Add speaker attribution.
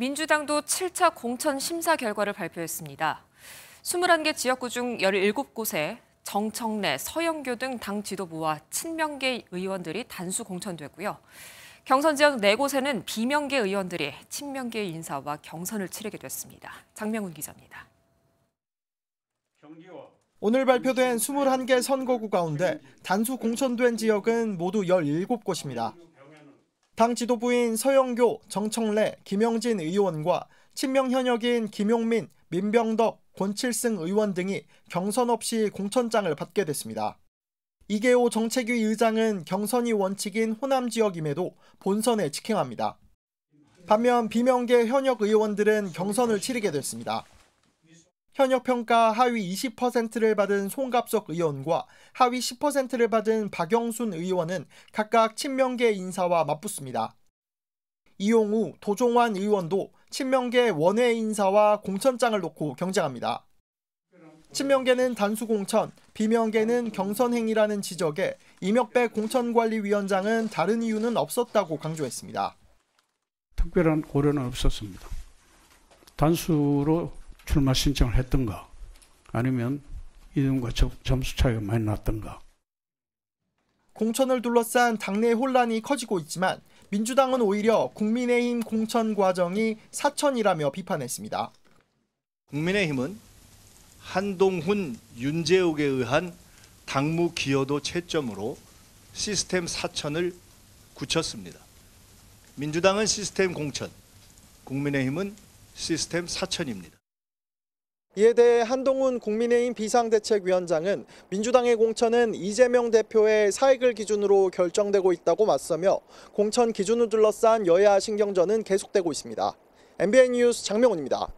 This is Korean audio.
Speaker 1: 민주당도 7차 공천 심사 결과를 발표했습니다. 21개 지역구 중 17곳에 정청래, 서영교 등 당 지도부와 친명계 의원들이 단수 공천됐고요. 경선 지역 4곳에는 비명계 의원들이 친명계 인사와 경선을 치르게 됐습니다. 장명훈 기자입니다.
Speaker 2: 오늘 발표된 21개 선거구 가운데 단수 공천된 지역은 모두 17곳입니다. 당 지도부인 서영교, 정청래, 김영진 의원과 친명 현역인 김용민, 민병덕, 권칠승 의원 등이 경선 없이 공천장을 받게 됐습니다. 이계호 정책위 의장은 경선이 원칙인 호남 지역임에도 본선에 직행합니다. 반면 비명계 현역 의원들은 경선을 치르게 됐습니다. 현역 평가 하위 20%를 받은 송갑석 의원과 하위 10%를 받은 박영순 의원은 각각 친명계 인사와 맞붙습니다. 이용우, 도종환 의원도 친명계 원외 인사와 공천장을 놓고 경쟁합니다. 친명계는 단수 공천, 비명계는 경선행위라는 지적에 이명배 공천관리위원장은 다른 이유는 없었다고 강조했습니다.
Speaker 3: 특별한 고려는 없었습니다. 단수로 출마 신청을 했던가 아니면 이놈과 점수 차이가 많이 났던가.
Speaker 2: 공천을 둘러싼 당내 혼란이 커지고 있지만 민주당은 오히려 국민의힘 공천 과정이 사천이라며 비판했습니다. 국민의힘은 한동훈,
Speaker 4: 윤재욱에 의한 당무 기여도 채점으로 시스템 사천을 굳혔습니다. 민주당은 시스템 공천,
Speaker 2: 국민의힘은 시스템 사천입니다. 이에 대해 한동훈 국민의힘 비상대책위원장은 민주당의 공천은 이재명 대표의 사익을 기준으로 결정되고 있다고 맞서며 공천 기준을 둘러싼 여야 신경전은 계속되고 있습니다. MBN 뉴스 장명훈입니다.